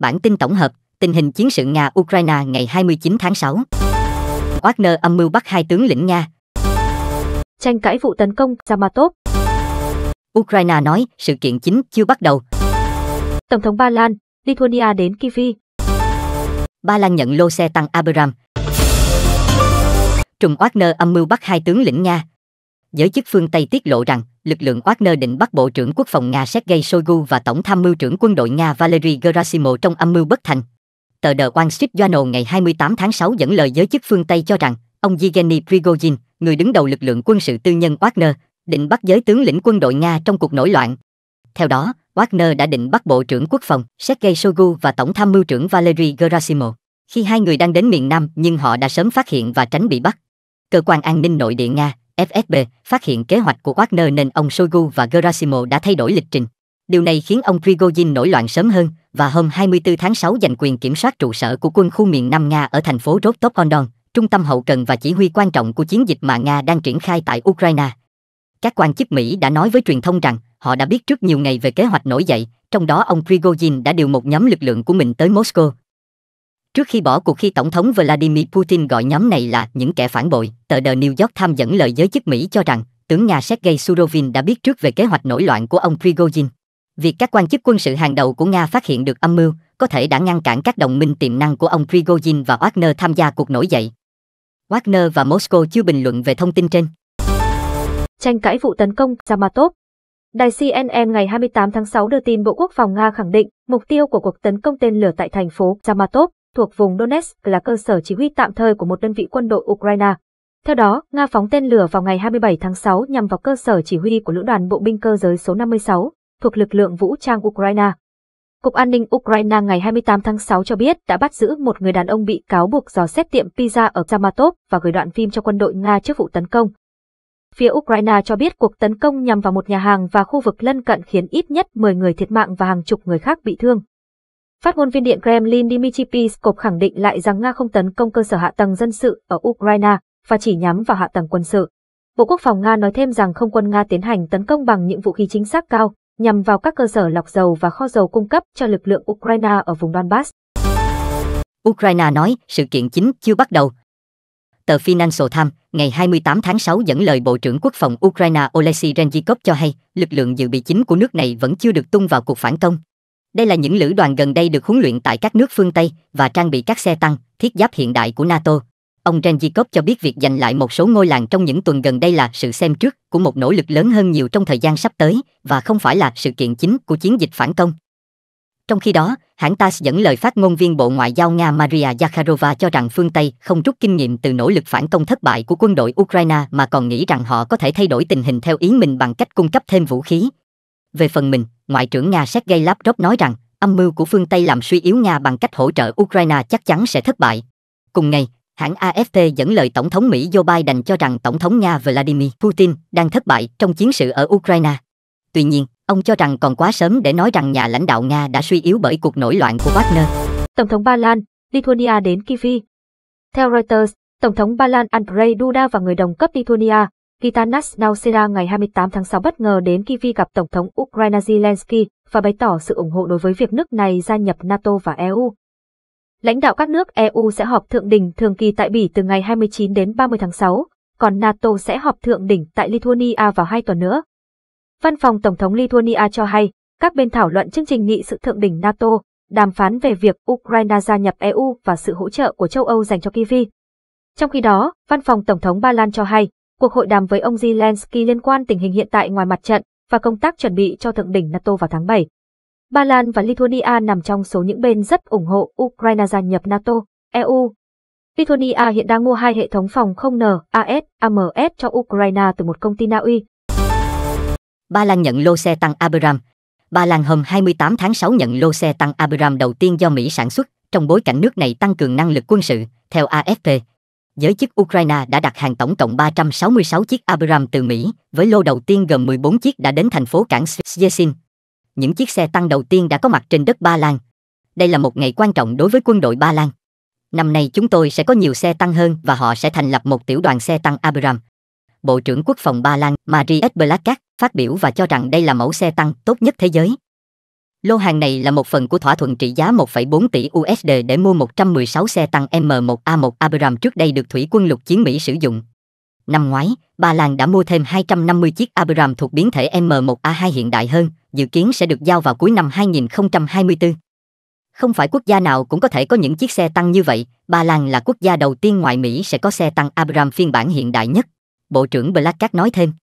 Bản tin tổng hợp tình hình chiến sự Nga-Ukraine ngày 29 tháng 6. Wagner âm mưu bắt hai tướng lĩnh Nga. Tranh cãi vụ tấn công Samatov. Ukraine nói sự kiện chính chưa bắt đầu. Tổng thống Ba Lan, Lithuania đến Kiev. Ba Lan nhận lô xe tăng abram Trùng Wagner âm mưu bắt hai tướng lĩnh Nga giới chức phương Tây tiết lộ rằng lực lượng Wagner định bắt Bộ trưởng Quốc phòng Nga Sergei Shoigu và Tổng tham mưu trưởng quân đội Nga Valery Gerasimov trong âm mưu bất thành. Tờ The Wall Street Journal ngày 28 tháng 6 dẫn lời giới chức phương Tây cho rằng ông Yevgeny Prigozhin, người đứng đầu lực lượng quân sự tư nhân Wagner, định bắt giới tướng lĩnh quân đội Nga trong cuộc nổi loạn. Theo đó, Wagner đã định bắt Bộ trưởng Quốc phòng Sergei Shoigu và Tổng tham mưu trưởng Valery Gerasimov. Khi hai người đang đến miền Nam nhưng họ đã sớm phát hiện và tránh bị bắt. Cơ quan an ninh nội địa Nga FSB phát hiện kế hoạch của Wagner nên ông Shoigu và Gerasimo đã thay đổi lịch trình. Điều này khiến ông Prigozhin nổi loạn sớm hơn và hôm 24 tháng 6 giành quyền kiểm soát trụ sở của quân khu miền Nam Nga ở thành phố Rostov-on-Don, trung tâm hậu cần và chỉ huy quan trọng của chiến dịch mà Nga đang triển khai tại Ukraine. Các quan chức Mỹ đã nói với truyền thông rằng họ đã biết trước nhiều ngày về kế hoạch nổi dậy, trong đó ông Prigozhin đã điều một nhóm lực lượng của mình tới Moscow, Trước khi bỏ cuộc khi Tổng thống Vladimir Putin gọi nhóm này là những kẻ phản bội, tờ The New York Times dẫn lời giới chức Mỹ cho rằng tướng Nga Sergei Surovin đã biết trước về kế hoạch nổi loạn của ông Prigozhin. Việc các quan chức quân sự hàng đầu của Nga phát hiện được âm mưu có thể đã ngăn cản các đồng minh tiềm năng của ông Prigozhin và Wagner tham gia cuộc nổi dậy. Wagner và Moscow chưa bình luận về thông tin trên. Tranh cãi vụ tấn công Samatov Đài CNN ngày 28 tháng 6 đưa tin Bộ Quốc phòng Nga khẳng định mục tiêu của cuộc tấn công tên lửa tại thành phố Samatov thuộc vùng Donetsk là cơ sở chỉ huy tạm thời của một đơn vị quân đội Ukraine. Theo đó, Nga phóng tên lửa vào ngày 27 tháng 6 nhằm vào cơ sở chỉ huy của Lữ đoàn Bộ binh cơ giới số 56, thuộc lực lượng vũ trang Ukraine. Cục An ninh Ukraine ngày 28 tháng 6 cho biết đã bắt giữ một người đàn ông bị cáo buộc dò xét tiệm pizza ở Zamatov và gửi đoạn phim cho quân đội Nga trước vụ tấn công. Phía Ukraine cho biết cuộc tấn công nhằm vào một nhà hàng và khu vực lân cận khiến ít nhất 10 người thiệt mạng và hàng chục người khác bị thương. Phát ngôn viên Điện Kremlin Dmitry Peskov khẳng định lại rằng Nga không tấn công cơ sở hạ tầng dân sự ở Ukraine và chỉ nhắm vào hạ tầng quân sự. Bộ Quốc phòng Nga nói thêm rằng không quân Nga tiến hành tấn công bằng những vũ khí chính xác cao nhằm vào các cơ sở lọc dầu và kho dầu cung cấp cho lực lượng Ukraine ở vùng Donbass. Ukraine nói sự kiện chính chưa bắt đầu. Tờ Financial Times ngày 28 tháng 6 dẫn lời Bộ trưởng Quốc phòng Ukraine Oleksiy Reznikov cho hay lực lượng dự bị chính của nước này vẫn chưa được tung vào cuộc phản công. Đây là những lữ đoàn gần đây được huấn luyện tại các nước phương Tây và trang bị các xe tăng, thiết giáp hiện đại của NATO. Ông Renjikov cho biết việc giành lại một số ngôi làng trong những tuần gần đây là sự xem trước của một nỗ lực lớn hơn nhiều trong thời gian sắp tới và không phải là sự kiện chính của chiến dịch phản công. Trong khi đó, hãng TASS dẫn lời phát ngôn viên Bộ Ngoại giao Nga Maria Zakharova cho rằng phương Tây không rút kinh nghiệm từ nỗ lực phản công thất bại của quân đội Ukraine mà còn nghĩ rằng họ có thể thay đổi tình hình theo ý mình bằng cách cung cấp thêm vũ khí. Về phần mình, Ngoại trưởng Nga Sergei Lavrov nói rằng âm mưu của phương Tây làm suy yếu Nga bằng cách hỗ trợ Ukraine chắc chắn sẽ thất bại. Cùng ngày, hãng AFP dẫn lời Tổng thống Mỹ Joe Biden cho rằng Tổng thống Nga Vladimir Putin đang thất bại trong chiến sự ở Ukraine. Tuy nhiên, ông cho rằng còn quá sớm để nói rằng nhà lãnh đạo Nga đã suy yếu bởi cuộc nổi loạn của Wagner. Tổng thống Ba Lan, Lithuania đến Kiev. Theo Reuters, Tổng thống Ba Lan Andrzej Duda và người đồng cấp Lithuania Titanas Nausera ngày 28 tháng 6 bất ngờ đến Kiev gặp Tổng thống Ukraine Zelensky và bày tỏ sự ủng hộ đối với việc nước này gia nhập NATO và EU. Lãnh đạo các nước EU sẽ họp thượng đỉnh thường kỳ tại Bỉ từ ngày 29 đến 30 tháng 6, còn NATO sẽ họp thượng đỉnh tại Lithuania vào hai tuần nữa. Văn phòng Tổng thống Lithuania cho hay, các bên thảo luận chương trình nghị sự thượng đỉnh NATO, đàm phán về việc Ukraine gia nhập EU và sự hỗ trợ của châu Âu dành cho Kiev. Trong khi đó, văn phòng Tổng thống Ba Lan cho hay, cuộc hội đàm với ông Zelensky liên quan tình hình hiện tại ngoài mặt trận và công tác chuẩn bị cho thượng đỉnh NATO vào tháng 7. Ba Lan và Lithuania nằm trong số những bên rất ủng hộ Ukraine gia nhập NATO, EU. Lithuania hiện đang mua hai hệ thống phòng không NAS, AMS cho Ukraine từ một công ty Na Uy. Ba Lan nhận lô xe tăng Abrams. Ba Lan hôm 28 tháng 6 nhận lô xe tăng Abrams đầu tiên do Mỹ sản xuất, trong bối cảnh nước này tăng cường năng lực quân sự, theo AFP, giới chức Ukraine đã đặt hàng tổng cộng 366 chiếc Abrams từ Mỹ, với lô đầu tiên gồm 14 chiếc đã đến thành phố cảng Szczecin. Những chiếc xe tăng đầu tiên đã có mặt trên đất Ba Lan. Đây là một ngày quan trọng đối với quân đội Ba Lan. Năm nay chúng tôi sẽ có nhiều xe tăng hơn và họ sẽ thành lập một tiểu đoàn xe tăng Abrams. Bộ trưởng Quốc phòng Ba Lan Mariusz Blackak phát biểu và cho rằng đây là mẫu xe tăng tốt nhất thế giới. Lô hàng này là một phần của thỏa thuận trị giá 1,4 tỷ USD để mua 116 xe tăng M1A1 Abrams trước đây được thủy quân lục chiến Mỹ sử dụng. Năm ngoái, Ba Lan đã mua thêm 250 chiếc Abrams thuộc biến thể M1A2 hiện đại hơn, dự kiến sẽ được giao vào cuối năm 2024. Không phải quốc gia nào cũng có thể có những chiếc xe tăng như vậy, Ba Lan là quốc gia đầu tiên ngoài Mỹ sẽ có xe tăng Abrams phiên bản hiện đại nhất. Bộ trưởng Blackard nói thêm.